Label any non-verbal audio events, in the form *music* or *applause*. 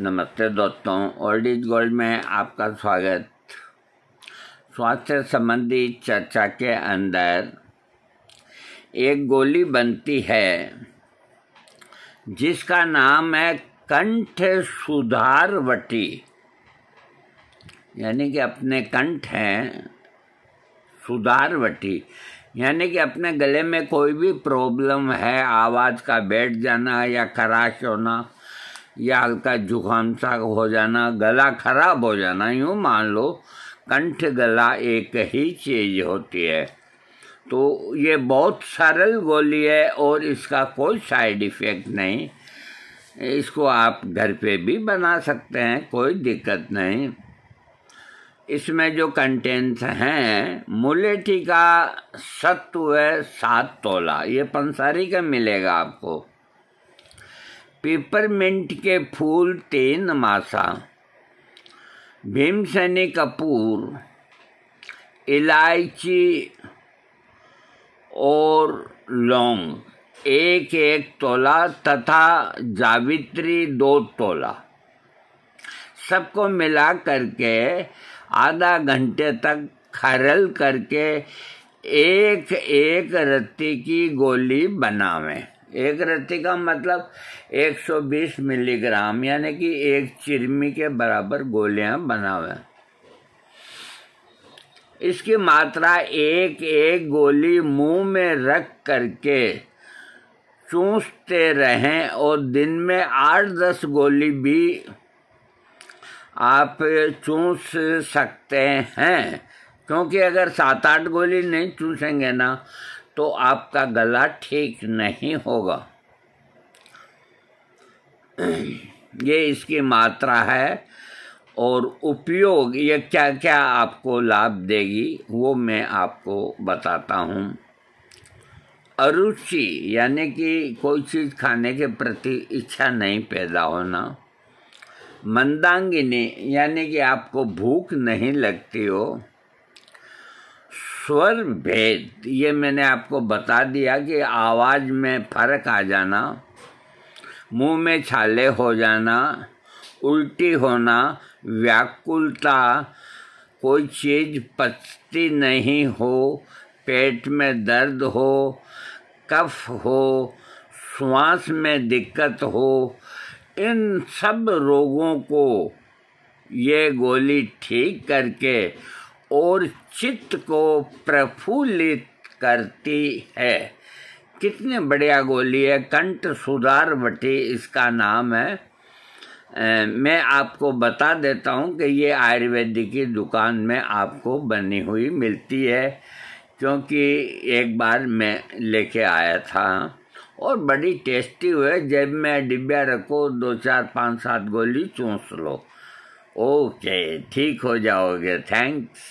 नमस्ते दोस्तों old is gold में आपका स्वागत स्वास्थ्य संबंधी चर्चा के अंदर एक गोली बनती है जिसका नाम है कंठ सुधारवटी यानी कि अपने कंठ हैं सुधारवटी यानी कि अपने गले में कोई भी प्रॉब्लम है आवाज़ का बैठ जाना या खराश होना या हल्का जुकाम सा हो जाना गला खराब हो जाना यूँ मान लो कंठ गला एक ही चीज़ होती है तो ये बहुत सरल गोली है और इसका कोई साइड इफ़ेक्ट नहीं इसको आप घर पे भी बना सकते हैं कोई दिक्कत नहीं इसमें जो कंटेंट्स हैं मुलेटी का सत्व है सात तोला ये पंसारी का मिलेगा आपको पेपरमेंट के फूल तेन मासा भीमसेनी कपूर इलायची और लौंग एक एक तोला तथा जावित्री दो तोला सबको मिला करके आधा घंटे तक खरल करके एक एक रत्ती की गोली बनावें एक रत्ती का मतलब 120 मिलीग्राम यानी कि एक चिरमी के बराबर गोलियां बना हुए इसकी मात्रा एक एक गोली मुंह में रख करके चूसते रहें और दिन में आठ दस गोली भी आप चूस सकते हैं क्योंकि अगर सात आठ गोली नहीं चूसेंगे ना तो आपका गला ठीक नहीं होगा *clears throat* ये इसकी मात्रा है और उपयोग ये क्या क्या आपको लाभ देगी वो मैं आपको बताता हूँ अरुचि यानी कि कोई चीज़ खाने के प्रति इच्छा नहीं पैदा होना मंदांगिनी यानी कि आपको भूख नहीं लगती हो स्वर भेद ये मैंने आपको बता दिया कि आवाज़ में फर्क आ जाना मुंह में छाले हो जाना उल्टी होना व्याकुलता कोई चीज़ पचती नहीं हो पेट में दर्द हो कफ हो श्वास में दिक्कत हो इन सब रोगों को ये गोली ठीक करके और चित्त को प्रफुल्लित करती है कितने बढ़िया गोली है कंठ सुधार बटी इसका नाम है मैं आपको बता देता हूँ कि ये आयुर्वेदिक की दुकान में आपको बनी हुई मिलती है क्योंकि एक बार मैं लेके आया था और बड़ी टेस्टी हुए जब मैं डिब्बा रखो दो चार पाँच सात गोली चूस लो ओके ठीक हो जाओगे थैंक्स